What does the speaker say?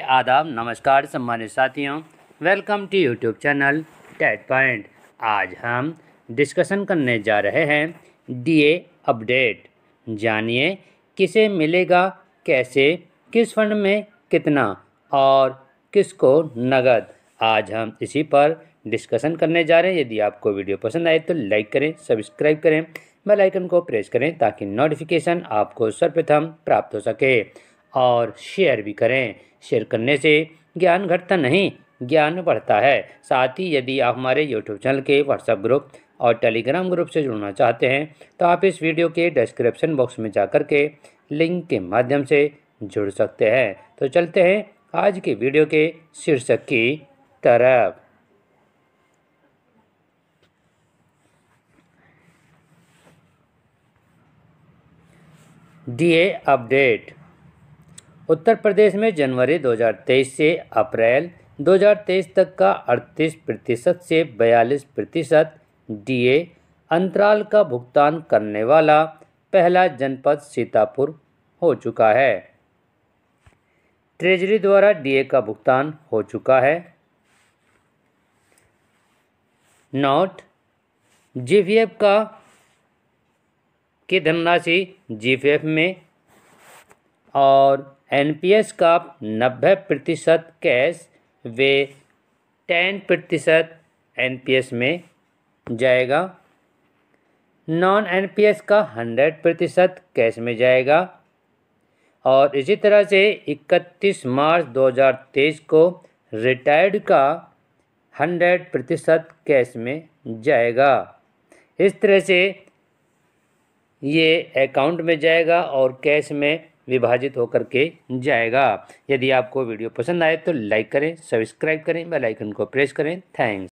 आदाब नमस्कार सम्मानित साथियों welcome to YouTube channel TET point आज हम डिस्कशन करने जा रहे हैं डीए अपडेट जानिए किसे मिलेगा कैसे किस फंड में कितना और किसको नगद आज हम इसी पर डिस्कशन करने जा रहे हैं यदि आपको वीडियो पसंद आए तो लाइक करें सब्सक्राइब करें बेल आइकन को प्रेस करें ताकि नोटिफिकेशन आपको सर्वप्रथम प्राप्त हो सके और शेयर भी करें शेयर करने से ज्ञान घटता नहीं ज्ञान बढ़ता है साथ ही यदि आप हमारे यूट्यूब चैनल के व्हाट्सएप ग्रुप और टेलीग्राम ग्रुप से जुड़ना चाहते हैं तो आप इस वीडियो के डिस्क्रिप्शन बॉक्स में जाकर के लिंक के माध्यम से जुड़ सकते हैं तो चलते हैं आज के वीडियो के शीर्षक की तरफ डीए अपडेट उत्तर प्रदेश में जनवरी 2023 से अप्रैल 2023 तक का 38 प्रतिशत से 42 प्रतिशत डीए अंतराल का भुगतान करने वाला पहला जनपद सीतापुर हो चुका है ट्रेजरी द्वारा डीए का भुगतान हो चुका है नोट जीपीएफ का की धनराशि जीपीएफ में और एनपीएस का नब्बे प्रतिशत कैश वे टेन प्रतिशत एनपीएस में जाएगा नॉन एनपीएस का हंड्रेड प्रतिशत कैश में जाएगा और इसी तरह से 31 मार्च 2023 को रिटायर्ड का 100 प्रतिशत कैश में जाएगा इस तरह से ये अकाउंट में जाएगा और कैश में विभाजित होकर के जाएगा यदि आपको वीडियो पसंद आए तो लाइक करें सब्सक्राइब करें बेल आइकन को प्रेस करें थैंक्स